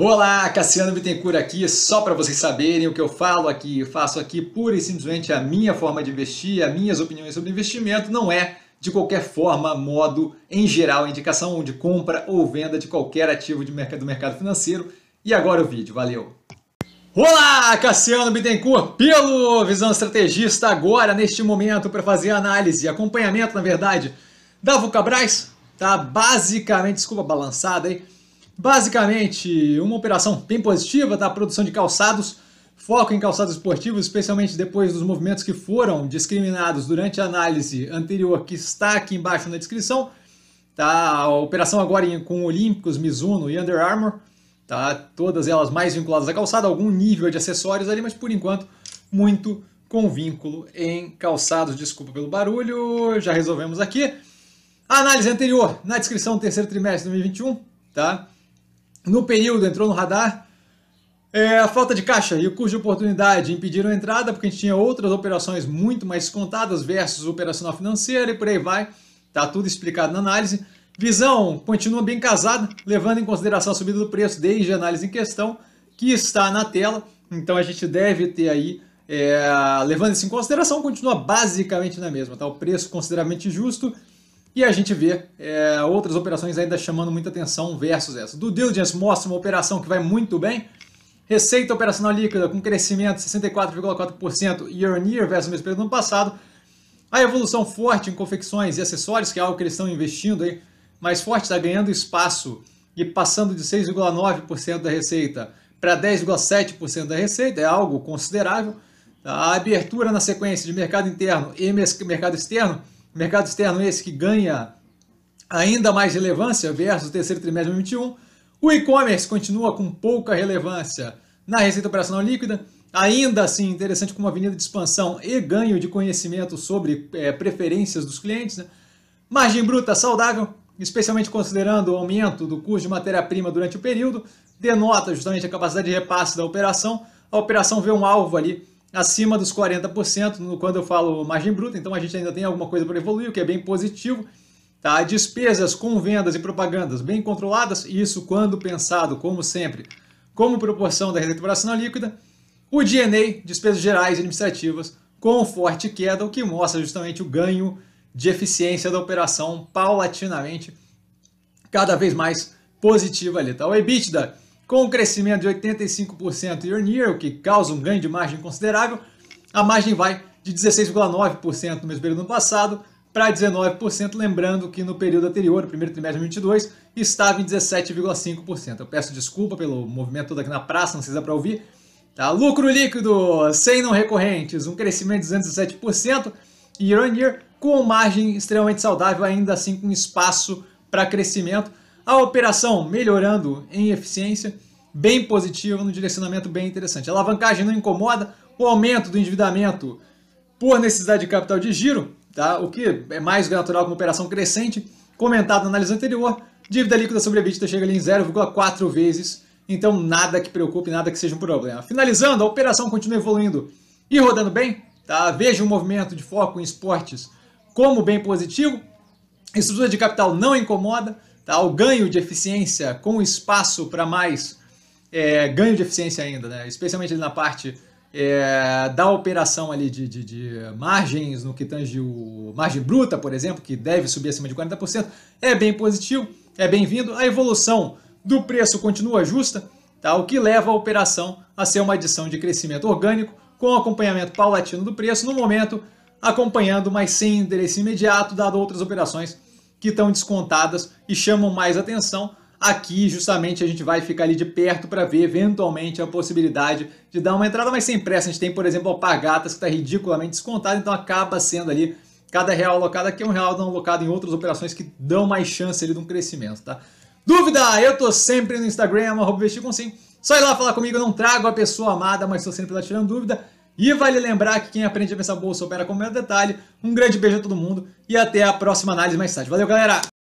Olá, Cassiano Bittencourt aqui, só para vocês saberem o que eu falo aqui, eu faço aqui pura e simplesmente a minha forma de investir, as minhas opiniões sobre investimento, não é de qualquer forma, modo, em geral, indicação de compra ou venda de qualquer ativo de mercado, do mercado financeiro. E agora o vídeo, valeu! Olá, Cassiano Bittencourt, pelo Visão Estrategista, agora neste momento para fazer análise e acompanhamento, na verdade, da Vulcabras, tá basicamente, desculpa balançada aí, Basicamente, uma operação bem positiva da tá? produção de calçados, foco em calçados esportivos, especialmente depois dos movimentos que foram discriminados durante a análise anterior, que está aqui embaixo na descrição. Tá? A operação agora com Olímpicos, Mizuno e Under Armour, tá? todas elas mais vinculadas a calçado, algum nível de acessórios ali, mas por enquanto muito com vínculo em calçados. Desculpa pelo barulho, já resolvemos aqui. A análise anterior na descrição terceiro trimestre de 2021, tá? no período entrou no radar. É, a falta de caixa e o custo de oportunidade impediram a entrada, porque a gente tinha outras operações muito mais contadas versus operacional financeira e por aí vai. Tá tudo explicado na análise. Visão continua bem casada, levando em consideração a subida do preço desde a análise em questão, que está na tela. Então a gente deve ter aí, é, levando isso em consideração, continua basicamente na mesma. Tá? O preço consideravelmente justo e a gente vê é, outras operações ainda chamando muita atenção versus essa. Do Diligence mostra uma operação que vai muito bem. Receita operacional líquida com crescimento de 64,4% year on year versus o mesmo período do ano passado. A evolução forte em confecções e acessórios, que é algo que eles estão investindo aí, mais forte, está ganhando espaço e passando de 6,9% da receita para 10,7% da receita, é algo considerável. Tá? A abertura na sequência de mercado interno e mercado externo mercado externo esse que ganha ainda mais relevância versus o terceiro trimestre de 2021. O e-commerce continua com pouca relevância na receita operacional líquida, ainda assim interessante como uma avenida de expansão e ganho de conhecimento sobre é, preferências dos clientes. Né? Margem bruta saudável, especialmente considerando o aumento do custo de matéria-prima durante o período, denota justamente a capacidade de repasse da operação. A operação vê um alvo ali acima dos 40% quando eu falo margem bruta, então a gente ainda tem alguma coisa para evoluir, o que é bem positivo. Tá? Despesas com vendas e propagandas bem controladas, isso quando pensado, como sempre, como proporção da receita operacional líquida. O DNA, despesas gerais e administrativas, com forte queda, o que mostra justamente o ganho de eficiência da operação paulatinamente, cada vez mais positiva ali. Tá? O EBITDA com um crescimento de 85% year on year, o que causa um ganho de margem considerável, a margem vai de 16,9% no mesmo período do ano passado para 19%, lembrando que no período anterior, no primeiro trimestre de 2022, estava em 17,5%. Eu peço desculpa pelo movimento todo aqui na praça, não sei se dá para ouvir. Tá? Lucro líquido sem não recorrentes, um crescimento de 217% year on year, com margem extremamente saudável, ainda assim com espaço para crescimento. A operação melhorando em eficiência, bem positiva, no direcionamento bem interessante. A alavancagem não incomoda, o aumento do endividamento por necessidade de capital de giro, tá? o que é mais natural com uma operação crescente, comentado na análise anterior, dívida líquida sobre a EBITDA chega ali em 0,4 vezes, então nada que preocupe, nada que seja um problema. Finalizando, a operação continua evoluindo e rodando bem, tá? veja o um movimento de foco em esportes como bem positivo, estrutura de capital não incomoda, Tá? O ganho de eficiência com espaço para mais é, ganho de eficiência ainda, né? especialmente na parte é, da operação ali de, de, de, margens, no que tange o margem bruta, por exemplo, que deve subir acima de 40%, é bem positivo, é bem-vindo. A evolução do preço continua justa, tá? o que leva a operação a ser uma adição de crescimento orgânico, com acompanhamento paulatino do preço, no momento acompanhando, mas sem endereço imediato, dado outras operações que estão descontadas e chamam mais atenção. Aqui, justamente, a gente vai ficar ali de perto para ver, eventualmente, a possibilidade de dar uma entrada, mais sem pressa. A gente tem, por exemplo, Alpagatas, que está ridiculamente descontada, então acaba sendo ali cada real alocado aqui é um real alocado em outras operações que dão mais chance ali de um crescimento, tá? Dúvida? Eu tô sempre no Instagram, arroba Sai lá falar comigo, eu não trago a pessoa amada, mas estou sempre lá tirando dúvida. E vale lembrar que quem aprende a pensar bolsa opera com o menor detalhe. Um grande beijo a todo mundo e até a próxima análise mais tarde. Valeu, galera!